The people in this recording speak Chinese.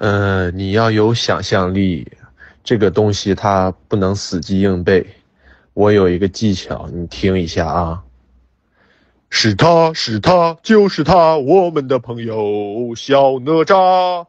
嗯，你要有想象力，这个东西它不能死记硬背。我有一个技巧，你听一下啊。是他是他就是他，我们的朋友小哪吒。